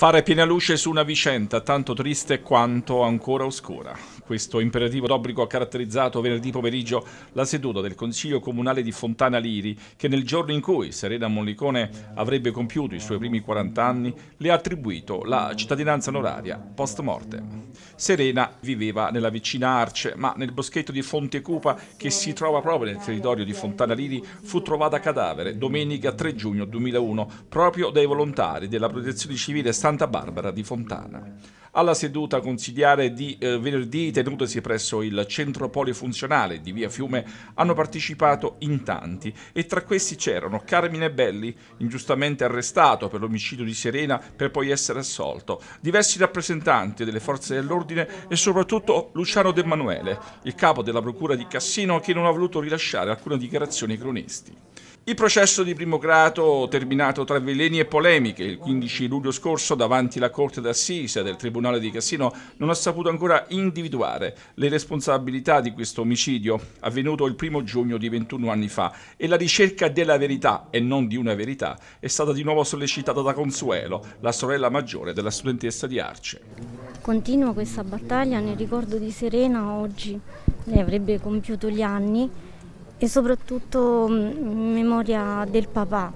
Fare piena luce su una vicenda tanto triste quanto ancora oscura. Questo imperativo d'obbligo ha caratterizzato venerdì pomeriggio la seduta del Consiglio Comunale di Fontana Liri, che nel giorno in cui Serena Mollicone avrebbe compiuto i suoi primi 40 anni, le ha attribuito la cittadinanza onoraria post morte. Serena viveva nella vicina Arce, ma nel boschetto di Fonte Cupa, che si trova proprio nel territorio di Fontana Liri, fu trovata cadavere domenica 3 giugno 2001 proprio dai volontari della Protezione Civile Statale Santa Barbara di Fontana. Alla seduta consigliare di eh, venerdì tenutasi presso il centro polifunzionale di Via Fiume hanno partecipato in tanti e tra questi c'erano Carmine Belli, ingiustamente arrestato per l'omicidio di Serena per poi essere assolto, diversi rappresentanti delle forze dell'ordine e soprattutto Luciano De Manuele, il capo della procura di Cassino che non ha voluto rilasciare alcuna dichiarazione ai cronisti. Il processo di primo grado, terminato tra veleni e polemiche il 15 luglio scorso davanti alla Corte d'Assise del Tribunale di Cassino, non ha saputo ancora individuare le responsabilità di questo omicidio avvenuto il primo giugno di 21 anni fa e la ricerca della verità e non di una verità è stata di nuovo sollecitata da Consuelo, la sorella maggiore della studentessa di Arce. Continua questa battaglia nel ricordo di Serena oggi, lei avrebbe compiuto gli anni e soprattutto in mm, memoria del papà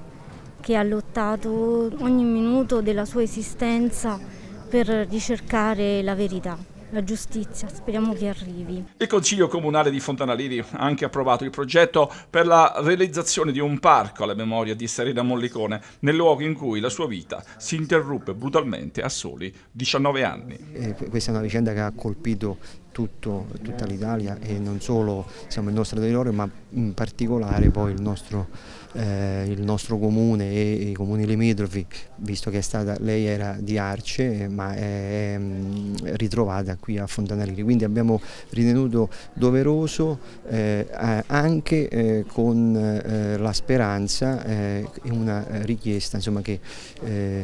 che ha lottato ogni minuto della sua esistenza per ricercare la verità la giustizia, speriamo che arrivi. Il Consiglio Comunale di Fontanalini ha anche approvato il progetto per la realizzazione di un parco alla memoria di Serena Mollicone, nel luogo in cui la sua vita si interruppe brutalmente a soli 19 anni. Eh, questa è una vicenda che ha colpito tutto, tutta l'Italia e non solo siamo il nostro territorio ma in particolare poi il nostro, eh, il nostro comune e i comuni limitrofi visto che stata, lei era di Arce ma è, mm, ritrovata qui a Fontanelli quindi abbiamo ritenuto doveroso eh, anche eh, con eh, la speranza e eh, una richiesta insomma, che eh,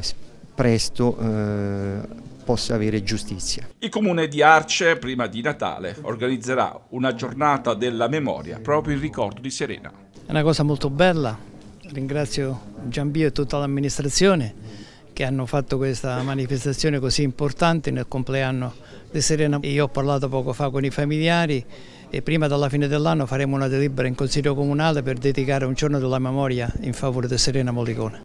presto eh, possa avere giustizia. Il comune di Arce, prima di Natale, organizzerà una giornata della memoria proprio in ricordo di Serena. È una cosa molto bella, ringrazio Giambio e tutta l'amministrazione che hanno fatto questa manifestazione così importante nel compleanno di Serena. Io ho parlato poco fa con i familiari e prima della fine dell'anno faremo una delibera in Consiglio Comunale per dedicare un giorno della memoria in favore di Serena Molicone.